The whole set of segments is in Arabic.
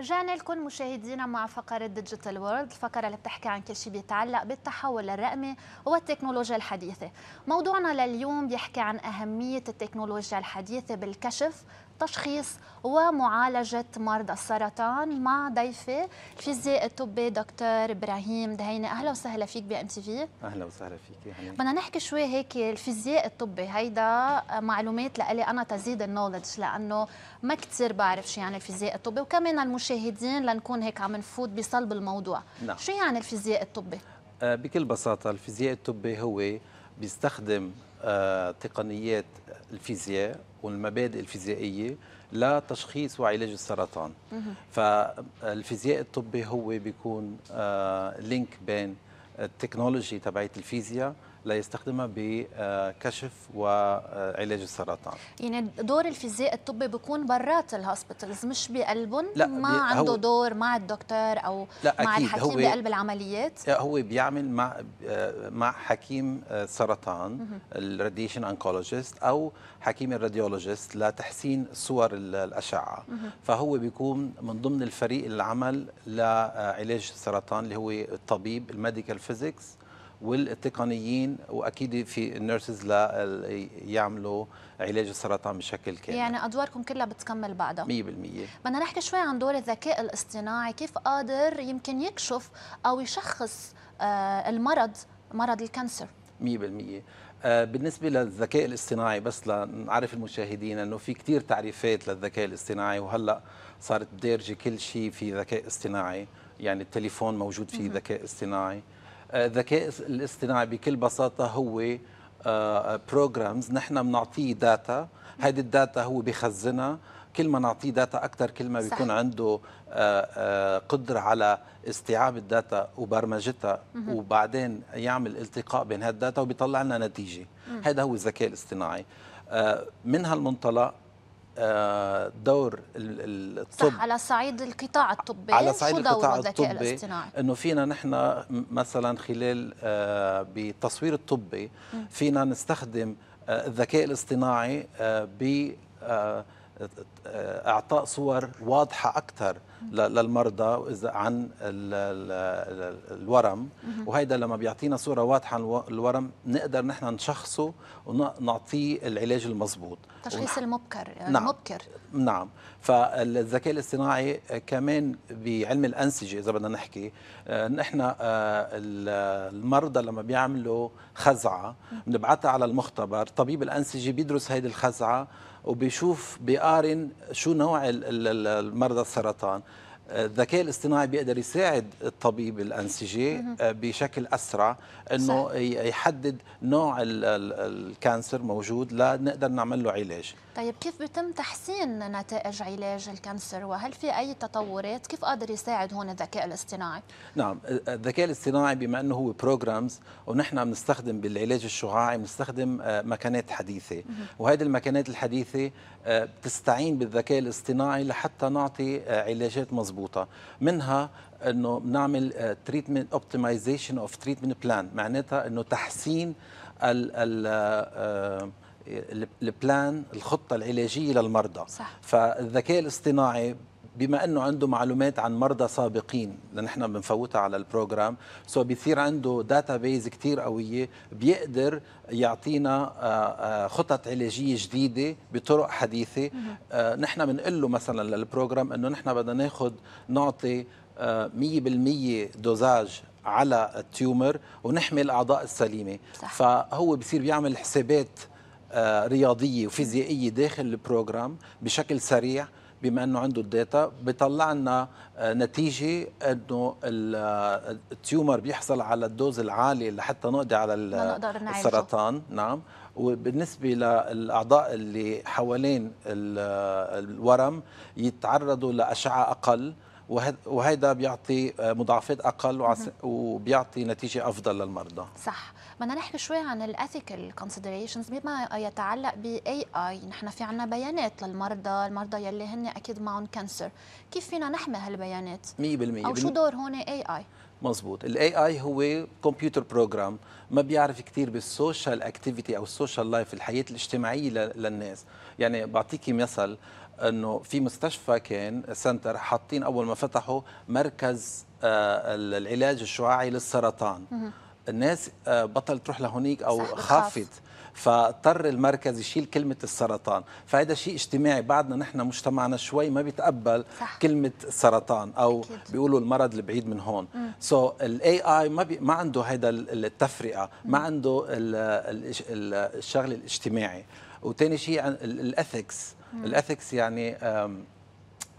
رجعنا لكم مشاهدينا مع فقرة ديجيتال وورلد الفقرة اللي بتحكي عن كل شيء بيتعلق بالتحول الرقمي والتكنولوجيا الحديثة موضوعنا لليوم بيحكي عن أهمية التكنولوجيا الحديثة بالكشف تشخيص ومعالجة مرضى السرطان مع ضيفي الفيزياء الطبي دكتور إبراهيم دهينة أهلا وسهلا فيك بأم تي في أهلا وسهلا فيك بدنا نحكي شوي هيك الفيزياء الطبي هيدا معلومات لإلي أنا تزيد النولج لأنه ما كثير بعرف شو يعني الفيزياء الطبي وكمان المشاهدين لنكون هيك عم نفوت بصلب الموضوع نعم. شو يعني الفيزياء الطبي؟ آه، بكل بساطة الفيزياء الطبي هو بيستخدم تقنيات الفيزياء والمبادئ الفيزيائيه لتشخيص وعلاج السرطان فالفيزياء الطبي هو بيكون لينك آه، بين التكنولوجي تبعت الفيزياء ليستخدمها بكشف وعلاج السرطان يعني دور الفيزياء الطبي بيكون برات الهوسبيتالز مش بقلبهم لا ما عنده دور مع الدكتور او لا مع أكيد الحكيم بقلب العمليات هو بيعمل مع مع حكيم سرطان الراديشن انكولوجيست او حكيم الراديولوجيست لتحسين صور الاشعه فهو بيكون من ضمن الفريق العمل لعلاج السرطان اللي هو الطبيب الميديكال فيزيكس والتقنيين واكيد في النيرسز يعملوا علاج السرطان بشكل كامل يعني ادواركم كلها بتكمل بعضها 100% بدنا نحكي شوي عن دور الذكاء الاصطناعي كيف قادر يمكن يكشف او يشخص آه، المرض مرض الكانسر 100% آه، بالنسبة للذكاء الاصطناعي بس لنعرف المشاهدين أنه في كتير تعريفات للذكاء الاصطناعي وهلأ صارت دارجة كل شيء في ذكاء اصطناعي يعني التليفون موجود فيه ذكاء اصطناعي الذكاء آه، الاصطناعي بكل بساطه هو بروجرامز آه، نحن بنعطيه داتا هيدي الداتا هو بخزنها كل ما نعطيه داتا اكثر كل ما بيكون عنده آه، قدره على استيعاب الداتا وبرمجتها وبعدين يعمل التقاء بين هالداتا وبيطلع لنا نتيجه هذا هو الذكاء الاصطناعي من هالمنطلق دور الطب على صعيد القطاع الطبي على صعيد القطاع الطبي انه فينا نحن مثلا خلال آه، بتصوير الطبي فينا نستخدم آه، الذكاء الاصطناعي آه، ب اعطاء صور واضحه اكثر للمرضى عن الورم وهيدا لما بيعطينا صوره واضحه عن الورم نقدر نحن نشخصه ونعطيه العلاج المضبوط التشخيص المبكر يعني نعم. المبكر نعم فالذكاء الاصطناعي كمان بعلم الانسجه اذا بدنا نحكي آه، نحن آه، المرضى لما بيعملوا خزعه بنبعثها على المختبر طبيب الانسجه بيدرس هيدي الخزعه وبيشوف بيقارن شو نوع المرضى السرطان الذكاء الاصطناعي بيقدر يساعد الطبيب الانسجي آه، بشكل اسرع انه يحدد نوع الكانسر موجود لنقدر نعمل له علاج طيب كيف بيتم تحسين نتائج علاج الكانسر وهل في اي تطورات كيف قادر يساعد هون الذكاء الاصطناعي نعم الذكاء الاصطناعي بما انه هو بروجرامز ونحن بنستخدم بالعلاج آه، الشعاعي بنستخدم مكانات حديثه وهذه المكانات الحديثه آه، بتستعين بالذكاء الاصطناعي لحتى نعطي علاجات مضبوطه مضبوطه منها انه بنعمل تريتمنت اوبتمايزيشن اوف تريتمنت بلان معناتها انه تحسين ال ال آه، آه، البلان الخطه العلاجيه للمرضى صح. فالذكاء الاصطناعي بما انه عنده معلومات عن مرضى سابقين لان احنا بنفوتها على البروجرام سو بيصير عنده داتا بيز كثير قويه بيقدر يعطينا آه، آه، خطط علاجيه جديده بطرق حديثه آه، نحن بنقول له مثلا للبروجرام انه نحن بدنا ناخذ نعطي 100% دوزاج على التيومر ونحمي الاعضاء السليمه صح. فهو بصير بيعمل حسابات رياضيه وفيزيائيه داخل البروجرام بشكل سريع بما انه عنده الداتا بيطلع لنا آه، نتيجه انه آه، التيومر بيحصل على الدوز العالي لحتى نقضي على السرطان نعم وبالنسبة للأعضاء اللي حوالين آه، الورم يتعرضوا لأشعة أقل وهذا بيعطي آه، مضاعفات اقل وبيعطي نتيجه افضل للمرضى صح بدنا نحكي شوي عن الاثيكال كونسيدريشنز بما يتعلق باي اي نحن في عنا بيانات للمرضى المرضى يلي هن اكيد معهم كانسر كيف فينا نحمي هالبيانات 100% او شو دور هون اي اي مضبوط الاي اي هو كمبيوتر بروجرام ما بيعرف كثير بالسوشيال اكتيفيتي او السوشيال لايف الحياه الاجتماعيه للناس يعني بعطيكي مثل انه في مستشفى كان سنتر حاطين اول ما فتحوا مركز آه، العلاج الشعاعي للسرطان الناس آه، بطلت تروح لهونيك او خافت فاضطر المركز يشيل كلمة السرطان فهذا شيء اجتماعي بعدنا نحن مجتمعنا شوي ما بيتقبل صح. كلمة سرطان أو أكيد. بيقولوا المرض البعيد من هون سو الاي اي ما بي ما عنده هذا التفرقة مم. ما عنده الشغل الاجتماعي وثاني شيء الاثكس الاثكس يعني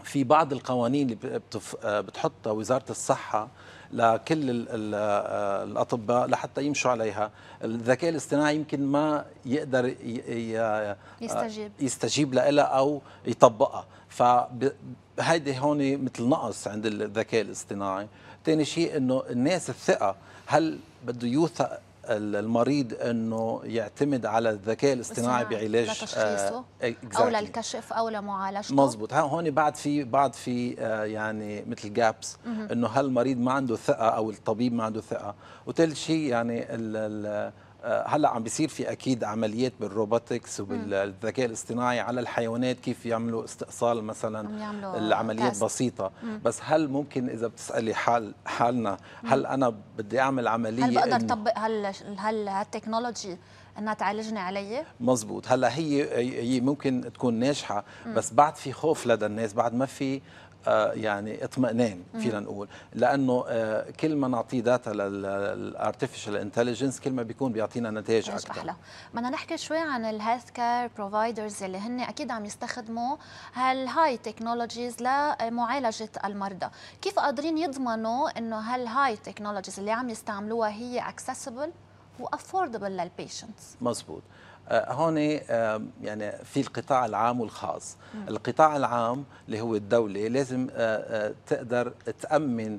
في بعض القوانين اللي آه، بتحطها وزاره الصحه لكل آه، الاطباء لحتى يمشوا عليها الذكاء الاصطناعي يمكن ما يقدر آه، يستجيب يستجيب لها او يطبقها فهيدي هون مثل نقص عند الذكاء الاصطناعي ثاني شيء انه الناس الثقه هل بده يوثق المريض انه يعتمد على الذكاء الاصطناعي بعلاج آه، لتشخيصه إيه، او للكشف او لمعالجته مضبوط هون بعد في بعد في آه، يعني مثل جابس انه المريض ما عنده ثقه او الطبيب ما عنده ثقه وثالث شيء يعني ال آه، هلا عم بيصير في اكيد عمليات بالروبوتكس وبالذكاء الاصطناعي على الحيوانات كيف يعملوا استئصال مثلا يعملوا العمليات كاس. بسيطه مم. بس هل ممكن اذا بتسالي حال حالنا هل انا بدي اعمل عمليه هل بقدر طبق هل هل هالتكنولوجي انها تعالجني علي مزبوط هلا هي هي ممكن تكون ناجحه بس بعد في خوف لدى الناس بعد ما في آه، يعني اطمئنان فينا نقول لانه آه، كل ما نعطيه داتا للارتفيشال انتليجنس كل ما بيكون بيعطينا نتائج اكثر احلى بدنا نحكي شوي عن الهيلث كير بروفايدرز اللي هن اكيد عم يستخدموا هالهاي تكنولوجيز لمعالجه المرضى كيف قادرين يضمنوا انه هالهاي تكنولوجيز اللي عم يستعملوها هي اكسسبل وافوردبل للبيشنتس مزبوط آه، هون آه، يعني في القطاع العام والخاص القطاع العام اللي هو الدولة لازم آه، تقدر تأمن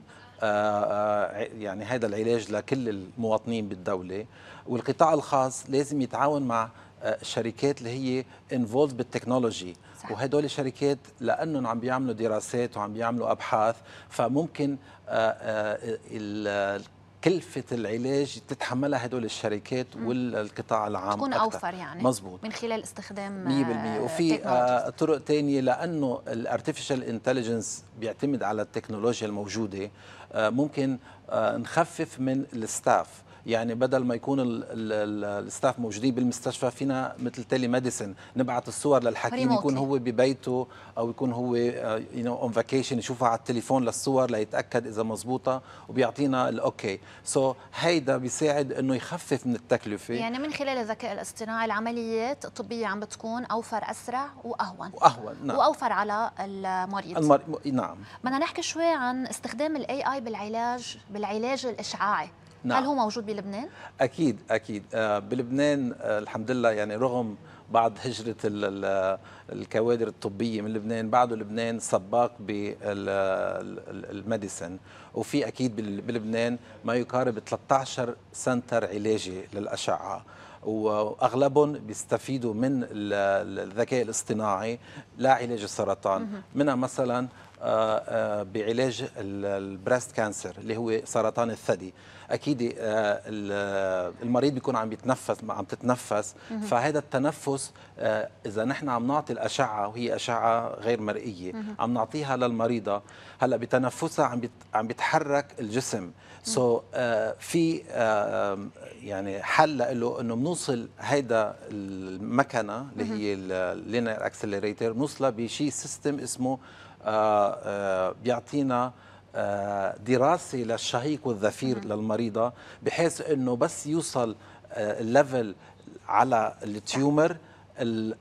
يعني هذا العلاج لكل المواطنين بالدولة والقطاع الخاص لازم يتعاون مع الشركات اللي هي انفولد بالتكنولوجي وهدول الشركات لانهم عم بيعملوا دراسات وعم بيعملوا ابحاث فممكن كلفة العلاج تتحملها هدول الشركات والقطاع العام تكون أكثر. أوفر يعني مزبوط. من خلال استخدام 100% آه، وفي آه طرق تانية لأنه الارتفيشال انتليجنس بيعتمد على التكنولوجيا الموجودة آه ممكن آه نخفف من الستاف يعني بدل ما يكون الستاف موجودين بالمستشفى فينا مثل تيلي ميديسن نبعث الصور للحكيم يكون هو ببيته او يكون هو يو اون فاكيشن يشوفها على التليفون للصور ليتاكد اذا مزبوطه وبيعطينا الاوكي سو so هيدا بيساعد انه يخفف من التكلفه يعني من خلال الذكاء الاصطناعي العمليات الطبيه عم بتكون اوفر اسرع واهون واهون نعم واوفر على المريض المر... نعم بدنا نحكي شوي عن استخدام الاي اي بالعلاج بالعلاج الاشعاعي نعم. هل هو موجود بلبنان؟ أكيد أكيد آه، بلبنان آه، الحمد لله يعني رغم بعد هجرة الكوادر الطبية من لبنان بعده لبنان سباق بالمديسن وفي أكيد بلبنان ما يقارب 13 سنتر علاجي للأشعة واغلبهم بيستفيدوا من الذكاء الاصطناعي لعلاج السرطان منها مثلا آه، آه، بعلاج البريست كانسر اللي هو سرطان الثدي اكيد آه، المريض بيكون عم يتنفس عم تتنفس فهذا التنفس اذا نحن عم نعطي الاشعه وهي اشعه غير مرئيه عم نعطيها للمريضه هلا بتنفسها عم عم بيتحرك الجسم سو so, في يعني حل له انه بنوصل هيدا المكنه اللي هي اللينير اكسلريتر بنوصلها بشيء سيستم اسمه آه، آه، بيعطينا آه، دراسه للشهيق والذفير للمريضه بحيث انه بس يوصل الليفل على التيومر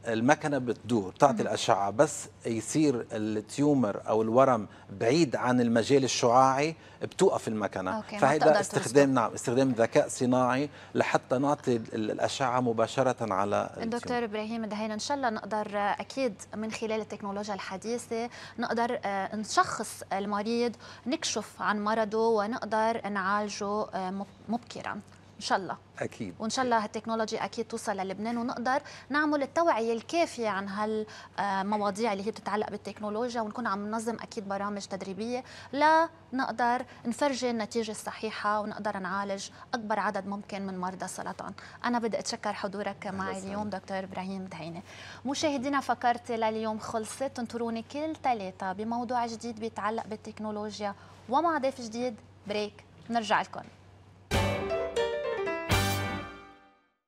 المكنه بتدور بتعطي الاشعه بس يصير التيومر او الورم بعيد عن المجال الشعاعي بتوقف المكنه أوكي. فهيدا استخدام نعم استخدام ذكاء صناعي لحتى نعطي الاشعه مباشره على الدكتور ابراهيم دهينا ان شاء الله نقدر آه، اكيد من خلال التكنولوجيا الحديثه نقدر آه، نشخص المريض نكشف عن مرضه ونقدر نعالجه آه، مبكرا ان شاء الله اكيد وان شاء الله هالتكنولوجي اكيد توصل للبنان ونقدر نعمل التوعيه الكافيه عن هالمواضيع اللي هي بتتعلق بالتكنولوجيا ونكون عم ننظم اكيد برامج تدريبيه لنقدر نفرجي النتيجه الصحيحه ونقدر نعالج اكبر عدد ممكن من مرضى السرطان انا بدي اتشكر حضورك معي اليوم دكتور ابراهيم دهينه مشاهدينا فكرتي لليوم خلصت انطروني كل ثلاثه بموضوع جديد بيتعلق بالتكنولوجيا ومع ضيف جديد بريك نرجع لكم